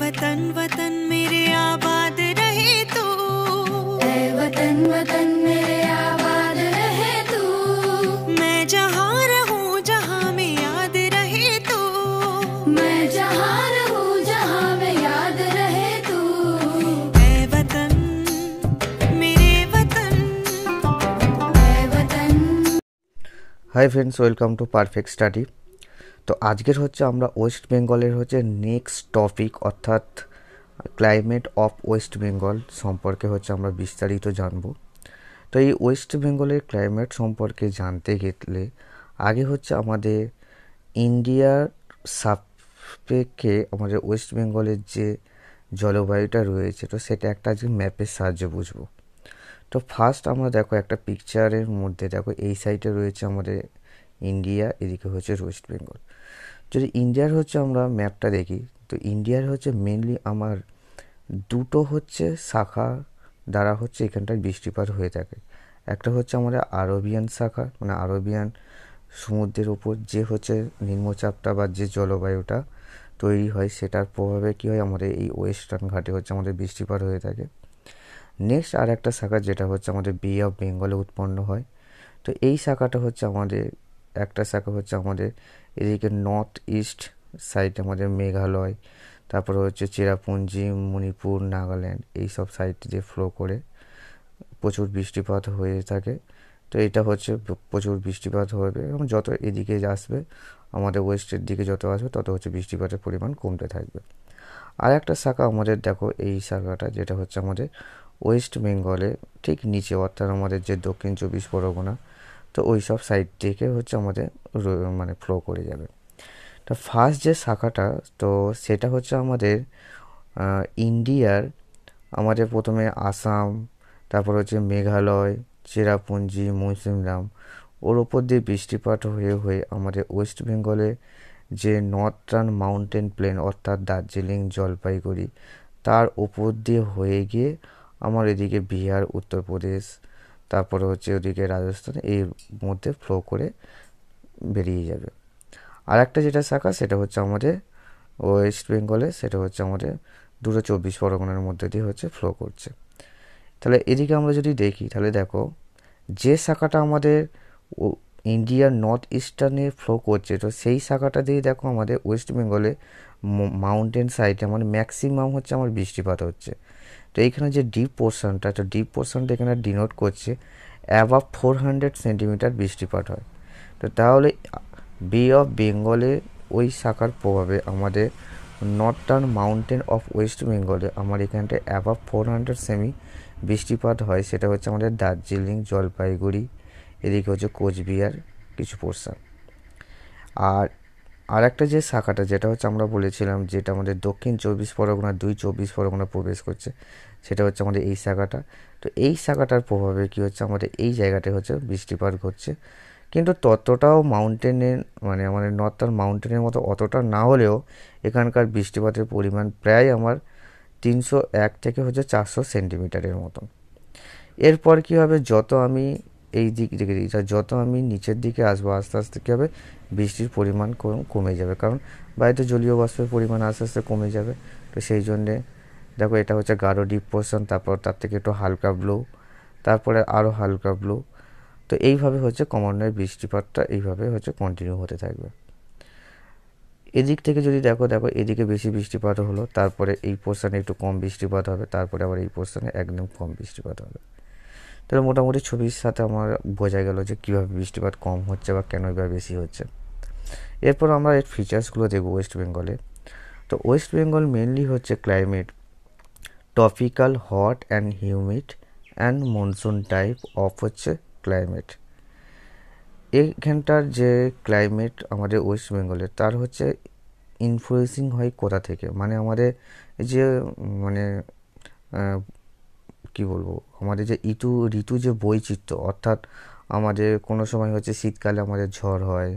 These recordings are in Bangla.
वतन वतन मेरे आबाद रहे तू ऐ वतन वतन मेरे आबाद रहे तू मैं जहाँ रहूँ जहाँ में याद रहे तू मैं जहाँ रहूँ जहाँ में याद रहे तू ऐ वतन मेरे वतन ऐ वतन hi friends welcome to Perfect Study তো আজকের হচ্ছে আমরা ওয়েস্ট বেঙ্গলের হচ্ছে নেক্সট টপিক অর্থাৎ ক্লাইমেট অফ ওয়েস্ট বেঙ্গল সম্পর্কে হচ্ছে আমরা বিস্তারিত জানব তো এই ওয়েস্ট বেঙ্গলের ক্লাইমেট সম্পর্কে জানতে গেলে আগে হচ্ছে আমাদের ইন্ডিয়ার সাপেক্ষে আমাদের ওয়েস্ট বেঙ্গলের যে জলবায়ুটা রয়েছে তো সেটা একটা আজকে ম্যাপের সাহায্যে বুঝব তো ফার্স্ট আমরা দেখো একটা পিকচারের মধ্যে দেখো এই সাইডে রয়েছে আমাদের ইন্ডিয়া এদিকে হচ্ছে ওয়েস্ট বেঙ্গল যদি ইন্ডিয়ার হচ্ছে আমরা ম্যাপটা দেখি তো ইন্ডিয়ার হচ্ছে মেনলি আমার দুটো হচ্ছে শাখা দ্বারা হচ্ছে এখানটায় বৃষ্টিপাত হয়ে থাকে একটা হচ্ছে আমাদের আরবিয়ান শাখা মানে আরবিয়ান সমুদ্রের ওপর যে হচ্ছে নিম্নচাপটা বা যে জলবায়ুটা তৈরি হয় সেটার প্রভাবে কী হয় আমাদের এই ওয়েস্টার্ন ঘাটে হচ্ছে আমাদের বৃষ্টিপাত হয়ে থাকে নেক্সট আর একটা শাখা যেটা হচ্ছে আমাদের বে অফ বেঙ্গলে উৎপন্ন হয় তো এই শাখাটা হচ্ছে আমাদের একটা শাখা হচ্ছে আমাদের এদিকে নর্থ ইস্ট সাইড আমাদের মেঘালয় তারপরে হচ্ছে চেরাপুঞ্জি মণিপুর নাগাল্যান্ড এই সব সাইড দিয়ে ফ্লো করে প্রচুর বৃষ্টিপাত হয়ে থাকে তো এটা হচ্ছে প্রচুর বৃষ্টিপাত হবে এবং যত এদিকে আসবে আমাদের ওয়েস্টের দিকে যত আসবে তত হচ্ছে বৃষ্টিপাতের পরিমাণ কমতে থাকবে আর একটা শাখা আমাদের দেখো এই শাখাটা যেটা হচ্ছে আমাদের ওয়েস্ট বেঙ্গলে ঠিক নিচে অর্থাৎ আমাদের যে দক্ষিণ চব্বিশ পরগনা তো ওই সব সাইড থেকে হচ্ছে আমাদের মানে ফ্লো করে যাবে তো ফার্স্ট যে শাখাটা তো সেটা হচ্ছে আমাদের ইন্ডিয়ার আমাদের প্রথমে আসাম তারপর হচ্ছে মেঘালয় চেরাপুঞ্জি মৌসিমরাম ওর ওপর দিয়ে বৃষ্টিপাত হয়ে হয়ে আমাদের ওয়েস্ট বেঙ্গলে যে নর্থার্ন মাউন্টেন প্লেন অর্থাৎ দার্জিলিং জলপাইগুড়ি তার ওপর দিয়ে হয়ে গিয়ে আমার এদিকে বিহার উত্তরপ্রদেশ তারপরে হচ্ছে ওদিকে রাজস্থান এর মধ্যে ফ্লো করে বেরিয়ে যাবে আর একটা যেটা শাখা সেটা হচ্ছে আমাদের ওয়েস্ট বেঙ্গলে সেটা হচ্ছে আমাদের দুটো চব্বিশ পরগনার মধ্যে দিয়ে হচ্ছে ফ্লো করছে তাহলে এদিকে আমরা যদি দেখি তাহলে দেখো যে শাখাটা আমাদের ইন্ডিয়ার নর্থ ইস্টার্নে ফ্লো করছে তো সেই শাখাটা দিয়ে দেখো আমাদের ওয়েস্ট বেঙ্গলে মাউন্টেন সাইডে মানে ম্যাক্সিমাম হচ্ছে আমার বৃষ্টিপাত হচ্ছে তো এইখানে যে ডিপ পোর্শনটা তো ডিপ পোর্শনটা এখানে ডিনোট করছে অ্যাবাভ ফোর হান্ড্রেড সেন্টিমিটার বৃষ্টিপাত হয় তো তাহলে বে অফ বেঙ্গলে ওই শাখার প্রভাবে আমাদের নর্থার্ন মাউন্টেন অফ ওয়েস্ট বেঙ্গলে আমার এখানটায় অ্যাবাভ ফোর হান্ড্রেড সেমি বৃষ্টিপাত হয় সেটা হচ্ছে আমাদের দার্জিলিং জলপাইগুড়ি এদিকে হচ্ছে কোচবিহার কিছু পোর্শন আর আর একটা যে শাখাটা যেটা হচ্ছে আমরা বলেছিলাম যেটা আমাদের দক্ষিণ চব্বিশ পরগনা দুই চব্বিশ পরগনা প্রবেশ করছে সেটা হচ্ছে আমাদের এই শাখাটা তো এই শাখাটার প্রভাবে কী হচ্ছে আমাদের এই জায়গাটা হচ্ছে বৃষ্টিপাত ঘটছে কিন্তু ততটাও মাউন্টেনের মানে আমাদের নর্থার মাউন্টেনের মতো অতটা না হলেও এখানকার বৃষ্টিপাতের পরিমাণ প্রায় আমার তিনশো এক থেকে হচ্ছে চারশো সেন্টিমিটারের মতো এরপর কী হবে যত আমি এই দিক থেকে যত আমি নিচের দিকে আসবো আস্তে আস্তে কী হবে বৃষ্টির পরিমাণ কমে যাবে কারণ বাড়িতে জলীয় বাষ্পের পরিমাণ আস্তে আস্তে কমে যাবে তো সেই জন্যে দেখো এটা হচ্ছে গাঢ় ডিপ পোর্শন তারপর তার থেকে একটু হালকা ব্লু তারপরে আরও হালকা ব্লু তো এইভাবে হচ্ছে কমান্ডের বৃষ্টিপাতটা এইভাবে হচ্ছে কন্টিনিউ হতে থাকবে এদিক থেকে যদি দেখো দেখো এদিকে বেশি বৃষ্টিপাত হলো তারপরে এই পোর্শানে একটু কম বৃষ্টিপাত হবে তারপরে আবার এই পোর্শানে একদম কম বৃষ্টিপাত হবে তাহলে মোটামুটি ছবির সাথে আমার বোঝা গেল যে কীভাবে বৃষ্টিপাত কম হচ্ছে বা কেন বা বেশি হচ্ছে এরপর আমরা এর ফিচার্সগুলো দেখব ওয়েস্ট বেঙ্গলে তো ওয়েস্ট বেঙ্গল মেনলি হচ্ছে climate tropical hot and humid and monsoon type of হচ্ছে ক্লাইমেট এখানটার যে ক্লাইমেট আমাদের ওয়েস্ট বেঙ্গলের তার হচ্ছে ইনফ্লুয়েসিং হয় কোথা থেকে মানে আমাদের যে মানে কি বলবো আমাদের যে ঋতু ঋতু যে বৈচিত্র্য অর্থাৎ আমাদের কোনো সময় হচ্ছে শীতকালে আমাদের ঝড় হয়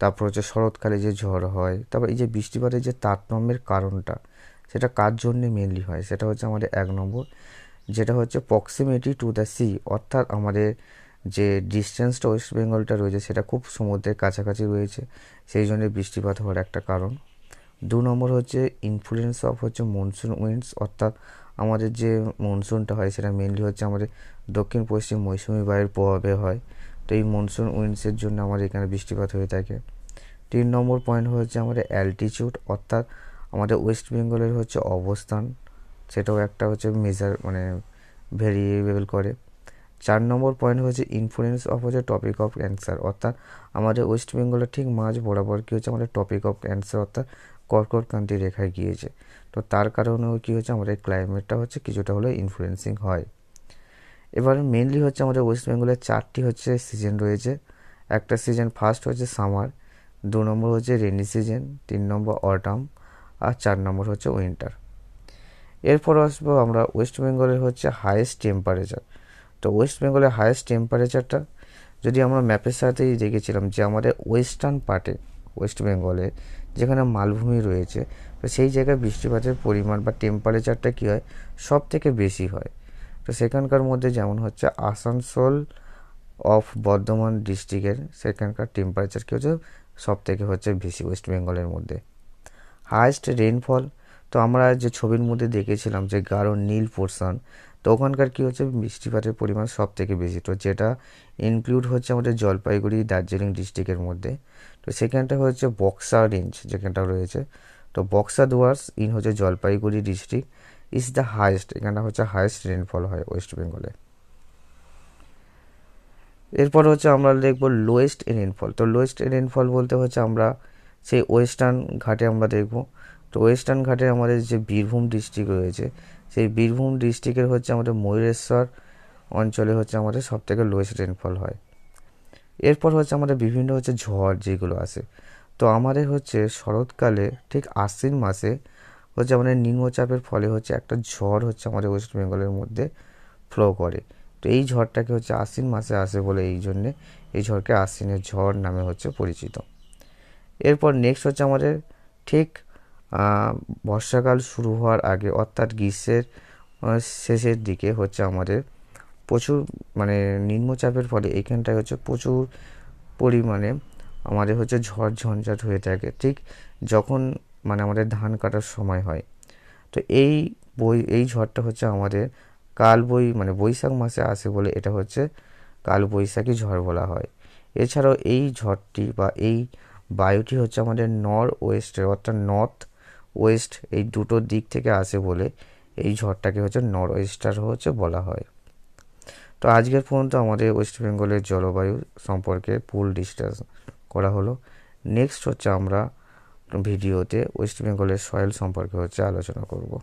তারপর হচ্ছে শরৎকালে যে ঝড় হয় তারপর এই যে বৃষ্টিপাতের যে তারতম্যের কারণটা সেটা কার জন্যে মেনলি হয় সেটা হচ্ছে আমাদের এক নম্বর যেটা হচ্ছে প্রক্সিমেটি টু দ্য সি অর্থাৎ আমাদের যে ডিস্টেন্সটা ওয়েস্ট বেঙ্গলটা রয়েছে সেটা খুব সমুদ্রের কাছাকাছি রয়েছে সেই জন্য বৃষ্টিপাত হওয়ার একটা কারণ দু নম্বর হচ্ছে ইনফ্লুয়েন্স অফ হচ্ছে মনসুন উইন্ডস অর্থাৎ আমাদের যে মনসুনটা হয় সেটা মেনলি হচ্ছে আমাদের দক্ষিণ পশ্চিম মৌসুমি বায়ুর প্রভাবে হয় তো এই মনসুন উইন্ডসের জন্য আমাদের এখানে বৃষ্টিপাত হয়ে থাকে তিন নম্বর পয়েন্ট হচ্ছে আমাদের অ্যালটিচিউড অর্থাৎ আমাদের ওয়েস্ট বেঙ্গলের হচ্ছে অবস্থান সেটাও একটা হচ্ছে মেজার মানে ভেরিয়েবল করে চার নম্বর পয়েন্ট হচ্ছে ইনফ্লুয়েন্স অফ হচ্ছে টপিক অফ ক্যান্সার অর্থাৎ আমাদের ওয়েস্ট বেঙ্গলের ঠিক মাঝ বরাবর কী হচ্ছে আমাদের টপিক অফ ক্যান্সার অর্থাৎ কর্কটক্রান্তি রেখায় গিয়েছে তো তার কারণেও কী হচ্ছে আমাদের ক্লাইমেটটা হচ্ছে কিছুটা হলেও ইনফ্লুয়েন্সিং হয় এবার মেনলি হচ্ছে আমাদের ওয়েস্ট বেঙ্গলের চারটি হচ্ছে সিজন রয়েছে একটা সিজন ফার্স্ট হচ্ছে সামার দু নম্বর হচ্ছে রেনি সিজন তিন নম্বর অটাম আর চার নম্বর হচ্ছে উইন্টার এরপর আসবো আমরা ওয়েস্ট বেঙ্গলের হচ্ছে হায়েস্ট টেম্পারেচার তো ওয়েস্ট বেঙ্গলের হায়েস্ট টেম্পারেচারটা যদি আমরা ম্যাপের সাথেই দেখেছিলাম যে আমাদের ওয়েস্টার্ন পার্টে ওয়েস্ট বেঙ্গলে যেখানে মালভূমি রয়েছে তো সেই জায়গায় বৃষ্টিপাতের পরিমাণ বা টেম্পারেচারটা কী হয় সব থেকে বেশি হয় তো সেখানকার মধ্যে যেমন হচ্ছে আসানসোল অফ বর্ধমান ডিস্ট্রিক্টের সেখানকার টেম্পারেচার কী হচ্ছে সব থেকে হচ্ছে বেশি ওয়েস্ট বেঙ্গলের মধ্যে হায়েস্ট রেনফল তো আমরা যে ছবির মধ্যে দেখেছিলাম যে গাঢ় নীল পোর্শন তো ওখানকার কী হচ্ছে বৃষ্টিপাতের পরিমাণ সব থেকে বেশি তো যেটা ইনক্লুড হচ্ছে আমাদের জলপাইগুড়ি দার্জিলিং ডিস্ট্রিক্টের মধ্যে তো সেখানটা হচ্ছে বক্সা রেঞ্জ যেখানটা রয়েছে তো বক্সা দুয়ার্স ইন হচ্ছে Jalpaiguri district is the highest এখানটা হচ্ছে হায়েস্ট রেনফল হয় ওয়েস্ট বেঙ্গলে এরপর হচ্ছে আমরা দেখব লোয়েস্ট রেনফল তো লোয়েস্ট রেনফল বলতে হচ্ছে আমরা সেই ওয়েস্টার্ন ঘাটে আমরা দেখব তো ওয়েস্টার্ন ঘাটে আমাদের যে বীরভূম ডিস্ট্রিক্ট রয়েছে সেই বীরভূম ডিস্ট্রিক্টের হচ্ছে আমাদের ময়ূরেশ্বর অঞ্চলে হচ্ছে আমাদের সবথেকে লোয়েস্ট রেনফল হয় এরপর হচ্ছে আমাদের বিভিন্ন হচ্ছে ঝড় যেগুলো আসে তো আমাদের হচ্ছে শরৎকালে ঠিক আশ্বিন মাসে হচ্ছে আমাদের নিম্নচাপের ফলে হচ্ছে একটা ঝড় হচ্ছে আমাদের ওয়েস্ট বেঙ্গলের মধ্যে ফ্লো করে তো এই ঝড়টাকে হচ্ছে আশ্বিন মাসে আসে বলে এই জন্যে এই ঝড়কে আশ্বিনের ঝড় নামে হচ্ছে পরিচিত এরপর নেক্সট হচ্ছে আমাদের ঠিক বর্ষাকাল শুরু হওয়ার আগে অর্থাৎ গ্রীষ্মের শেষের দিকে হচ্ছে আমাদের প্রচুর মানে নিম্নচাপের ফলে এখানটায় হচ্ছে প্রচুর পরিমাণে আমাদের হচ্ছে ঝড় ঝঞ্ঝাট হয়ে থাকে ঠিক যখন মানে আমাদের ধান কাটার সময় হয় তো এই বই এই ঝড়টা হচ্ছে আমাদের কাল বই মানে বৈশাখ মাসে আসে বলে এটা হচ্ছে কাল বৈশাখী ঝড় বলা হয় এছাড়াও এই ঝড়টি বা এই বায়ুটি হচ্ছে আমাদের নর্থ ওয়েস্টের অর্থাৎ নর্থ ওয়েস্ট এই দুটো দিক থেকে আসে বলে এই ঝড়টাকে হচ্ছে নর ওয়েস্টার হচ্ছে বলা হয় তো আজকের পর্যন্ত আমাদের ওয়েস্ট বেঙ্গলের জলবায়ু সম্পর্কে পুল ডিসকাস করা হলো নেক্সট হচ্ছে আমরা ভিডিওতে ওয়েস্ট বেঙ্গলের সয়েল সম্পর্কে হচ্ছে আলোচনা করবো